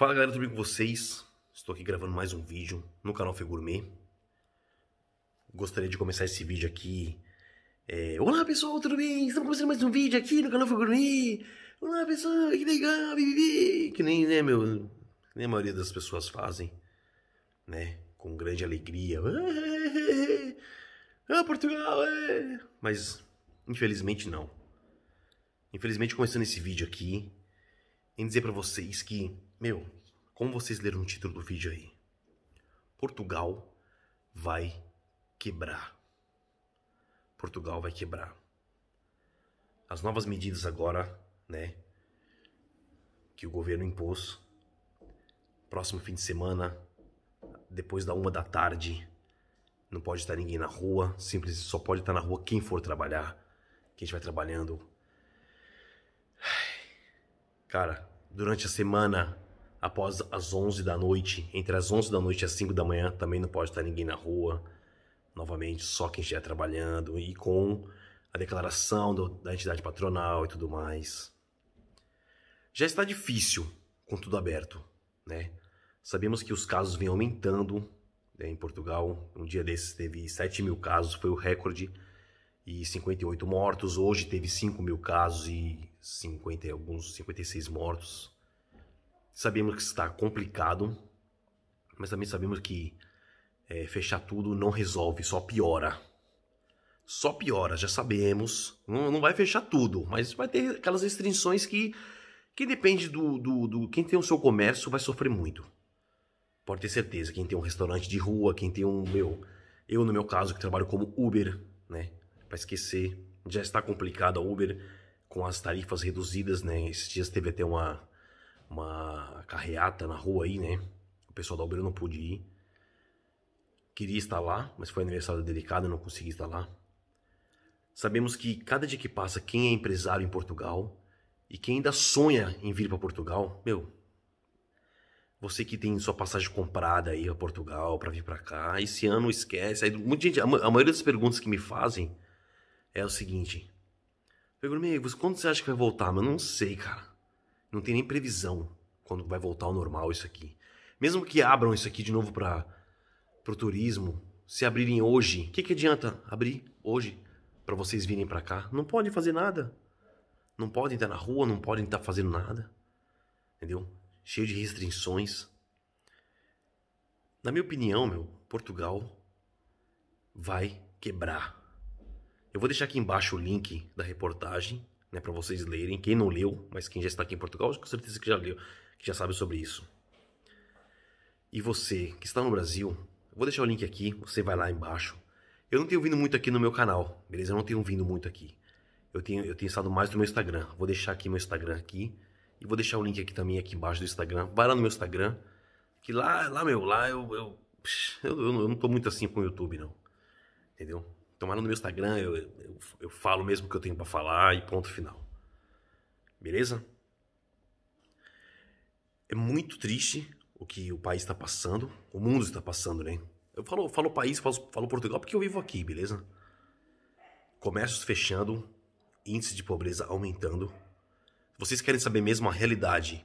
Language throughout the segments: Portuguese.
Fala galera, tudo bem com vocês? Estou aqui gravando mais um vídeo no canal Figurmê. Gostaria de começar esse vídeo aqui. É... Olá pessoal, tudo bem? Estamos começando mais um vídeo aqui no canal Figurmê. Olá pessoal, que legal, Que nem, né, meu, que nem a maioria das pessoas fazem, né? Com grande alegria. Ah, é, é, é. ah Portugal, é. Mas, infelizmente, não. Infelizmente, começando esse vídeo aqui, em dizer para vocês que meu, como vocês leram o título do vídeo aí? Portugal vai quebrar. Portugal vai quebrar. As novas medidas agora, né, que o governo impôs, próximo fim de semana, depois da uma da tarde, não pode estar ninguém na rua, simples, só pode estar na rua quem for trabalhar, quem estiver trabalhando. Cara, durante a semana após as 11 da noite, entre as 11 da noite e as 5 da manhã, também não pode estar ninguém na rua. Novamente, só quem estiver trabalhando e com a declaração do, da entidade patronal e tudo mais. Já está difícil com tudo aberto, né? Sabemos que os casos vêm aumentando né, em Portugal. Um dia desses teve 7 mil casos, foi o recorde, e 58 mortos. Hoje teve 5 mil casos e 50, alguns 56 mortos. Sabemos que está complicado, mas também sabemos que é, fechar tudo não resolve, só piora. Só piora, já sabemos. Não, não vai fechar tudo, mas vai ter aquelas restrições que quem depende do, do, do, Quem tem o seu comércio vai sofrer muito. Pode ter certeza. Quem tem um restaurante de rua, quem tem um. Meu. Eu, no meu caso, que trabalho como Uber, né? Pra esquecer. Já está complicado a Uber com as tarifas reduzidas, né? Esses dias teve até uma uma carreata na rua aí, né? O pessoal da Uber não pôde ir. Queria estar lá, mas foi aniversário delicado, e não consegui estar lá. Sabemos que cada dia que passa, quem é empresário em Portugal e quem ainda sonha em vir para Portugal, meu, você que tem sua passagem comprada aí a Portugal para vir para cá, esse ano esquece. Aí, muita gente, a, maioria das perguntas que me fazem é o seguinte: Pergunto, meu, quando você acha que vai voltar? Mas não sei, cara. Não tem nem previsão quando vai voltar ao normal isso aqui. Mesmo que abram isso aqui de novo para o turismo, se abrirem hoje, o que, que adianta abrir hoje para vocês virem para cá? Não podem fazer nada. Não podem estar na rua, não podem estar tá fazendo nada. Entendeu? Cheio de restrições. Na minha opinião, meu, Portugal vai quebrar. Eu vou deixar aqui embaixo o link da reportagem né, para vocês lerem. Quem não leu, mas quem já está aqui em Portugal, com certeza que já leu, que já sabe sobre isso. E você que está no Brasil, vou deixar o link aqui, você vai lá embaixo. Eu não tenho vindo muito aqui no meu canal, beleza? Eu não tenho vindo muito aqui. Eu tenho, eu tenho estado mais no meu Instagram. Vou deixar aqui meu Instagram aqui. E vou deixar o link aqui também, aqui embaixo do Instagram. Vai lá no meu Instagram. Que lá, lá meu, lá eu. Eu, eu, eu não tô muito assim com o YouTube, não. Entendeu? Então lá no meu Instagram eu, eu, eu falo mesmo o que eu tenho para falar e ponto final. Beleza? É muito triste o que o país está passando, o mundo está passando, né? Eu falo, falo país, falo, falo Portugal porque eu vivo aqui, beleza? Comércios fechando, índice de pobreza aumentando. Vocês querem saber mesmo a realidade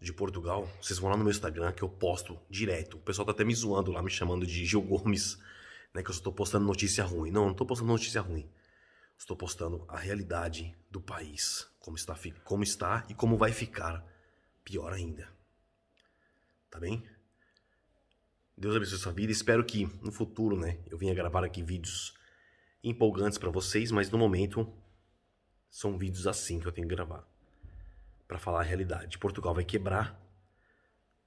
de Portugal? Vocês vão lá no meu Instagram que eu posto direto. O pessoal tá até me zoando lá, me chamando de Gil Gomes não é que eu estou postando notícia ruim. Não, não estou postando notícia ruim. Estou postando a realidade do país, como está, como está e como vai ficar pior ainda. Tá bem? Deus abençoe sua vida. Espero que no futuro, né, eu venha gravar aqui vídeos empolgantes para vocês, mas no momento são vídeos assim que eu tenho que gravar para falar a realidade. Portugal vai quebrar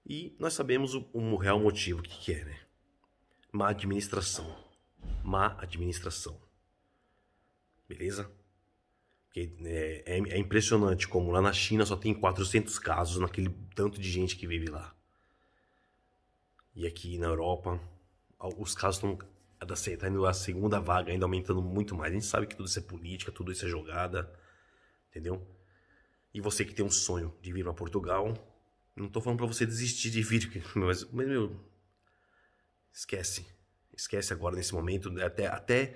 e nós sabemos o, o real motivo que, que é, né? Má administração má administração. Beleza? É, é, é, impressionante como lá na China só tem 400 casos naquele tanto de gente que vive lá. E aqui na Europa, os casos estão tá indo a segunda vaga, ainda aumentando muito mais. A gente sabe que tudo isso é política, tudo isso é jogada, entendeu? E você que tem um sonho de vir para Portugal, não tô falando para você desistir de vir, mas, mas meu, esquece. Esquece agora nesse momento, até. até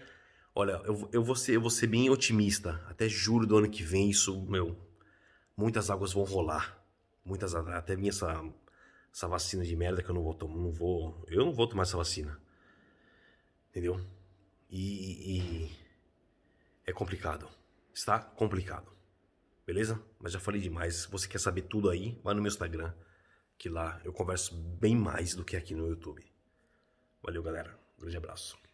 olha, eu, eu, vou ser, eu vou ser bem otimista. Até juro do ano que vem, isso, meu. Muitas águas vão rolar. Muitas. Até minha essa, essa vacina de merda que eu não vou tomar. Não vou, eu não vou tomar essa vacina. Entendeu? e, e é complicado. Está complicado. Beleza? Mas já falei demais. Se você quer saber tudo aí, vá no meu Instagram, que lá eu converso bem mais do que aqui no YouTube. Valeu, galera. Um grande abraço.